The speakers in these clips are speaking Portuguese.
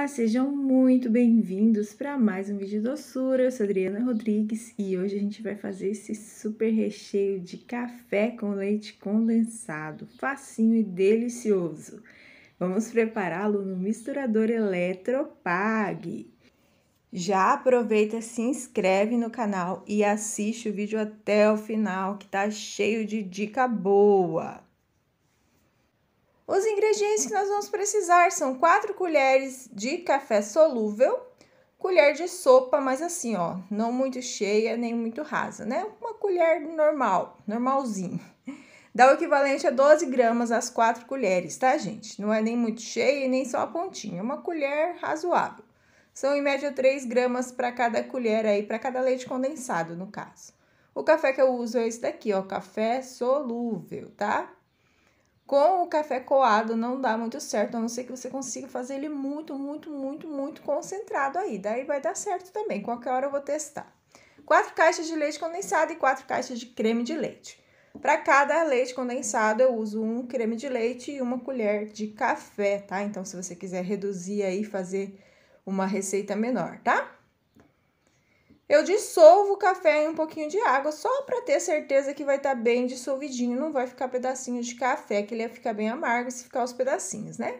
Olá, sejam muito bem-vindos para mais um vídeo doçura. Eu sou Adriana Rodrigues e hoje a gente vai fazer esse super recheio de café com leite condensado, facinho e delicioso. Vamos prepará-lo no misturador Eletropag. Já aproveita, se inscreve no canal e assiste o vídeo até o final que tá cheio de dica boa. Os ingredientes que nós vamos precisar são 4 colheres de café solúvel, colher de sopa, mas assim, ó, não muito cheia nem muito rasa, né? Uma colher normal, normalzinho. Dá o equivalente a 12 gramas às 4 colheres, tá, gente? Não é nem muito cheia nem só a pontinha, uma colher razoável. São em média 3 gramas para cada colher aí, para cada leite condensado, no caso. O café que eu uso é esse daqui, ó, café solúvel, tá? Com o café coado não dá muito certo, a não ser que você consiga fazer ele muito, muito, muito, muito concentrado aí. Daí vai dar certo também. Qualquer hora eu vou testar. quatro caixas de leite condensado e quatro caixas de creme de leite. Para cada leite condensado, eu uso um creme de leite e uma colher de café, tá? Então, se você quiser reduzir aí, fazer uma receita menor, tá? Eu dissolvo o café em um pouquinho de água, só para ter certeza que vai estar tá bem dissolvidinho, não vai ficar pedacinho de café, que ele ia ficar bem amargo se ficar os pedacinhos, né?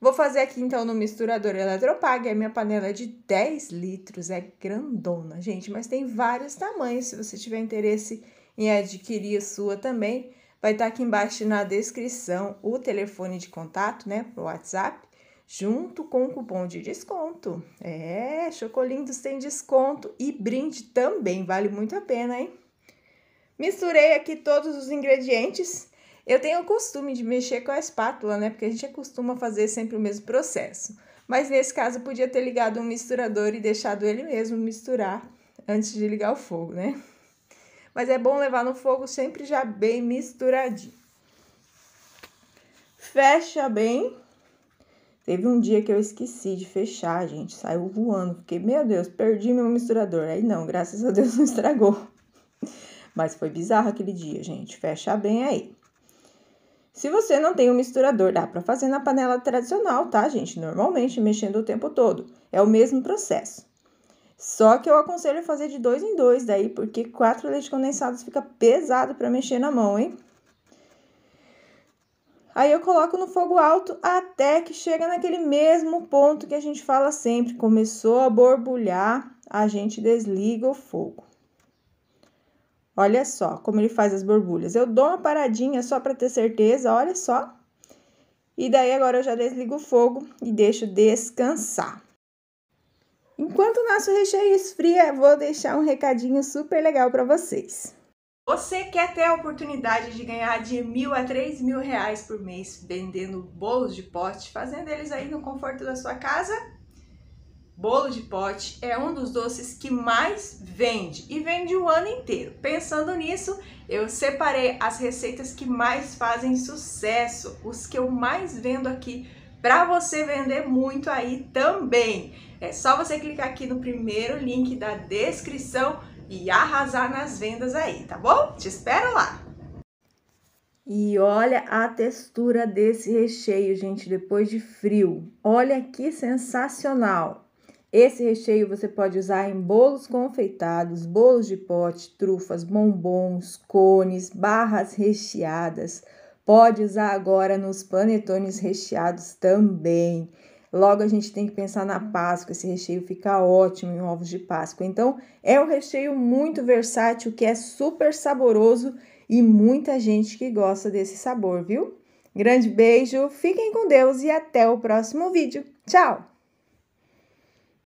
Vou fazer aqui então no misturador Eletropag, a minha panela é de 10 litros, é grandona, gente, mas tem vários tamanhos, se você tiver interesse em adquirir a sua também, vai estar tá aqui embaixo na descrição o telefone de contato, né, pro WhatsApp junto com o cupom de desconto. É, Chocolindos tem desconto e brinde também, vale muito a pena, hein? Misturei aqui todos os ingredientes. Eu tenho o costume de mexer com a espátula, né? Porque a gente costuma fazer sempre o mesmo processo. Mas nesse caso, podia ter ligado um misturador e deixado ele mesmo misturar antes de ligar o fogo, né? Mas é bom levar no fogo sempre já bem misturadinho. Fecha bem Teve um dia que eu esqueci de fechar, gente, saiu voando. Fiquei, meu Deus, perdi meu misturador. Aí não, graças a Deus não estragou. Mas foi bizarro aquele dia, gente. Fecha bem aí. Se você não tem um misturador, dá para fazer na panela tradicional, tá, gente? Normalmente mexendo o tempo todo. É o mesmo processo. Só que eu aconselho fazer de dois em dois daí, porque quatro leite condensados fica pesado para mexer na mão, hein? Aí eu coloco no fogo alto até que chega naquele mesmo ponto que a gente fala sempre, começou a borbulhar, a gente desliga o fogo. Olha só como ele faz as borbulhas. Eu dou uma paradinha só para ter certeza, olha só. E daí agora eu já desligo o fogo e deixo descansar. Enquanto o nosso recheio esfria, vou deixar um recadinho super legal para vocês. Você quer ter a oportunidade de ganhar de mil a três mil reais por mês vendendo bolos de pote, fazendo eles aí no conforto da sua casa? Bolo de pote é um dos doces que mais vende e vende o ano inteiro. Pensando nisso, eu separei as receitas que mais fazem sucesso, os que eu mais vendo aqui para você vender muito aí também. É só você clicar aqui no primeiro link da descrição e arrasar nas vendas aí, tá bom? Te espero lá! E olha a textura desse recheio, gente, depois de frio. Olha que sensacional! Esse recheio você pode usar em bolos confeitados, bolos de pote, trufas, bombons, cones, barras recheadas. Pode usar agora nos panetones recheados também. Logo, a gente tem que pensar na Páscoa, esse recheio fica ótimo em ovos de Páscoa. Então, é um recheio muito versátil, que é super saboroso e muita gente que gosta desse sabor, viu? Grande beijo, fiquem com Deus e até o próximo vídeo. Tchau!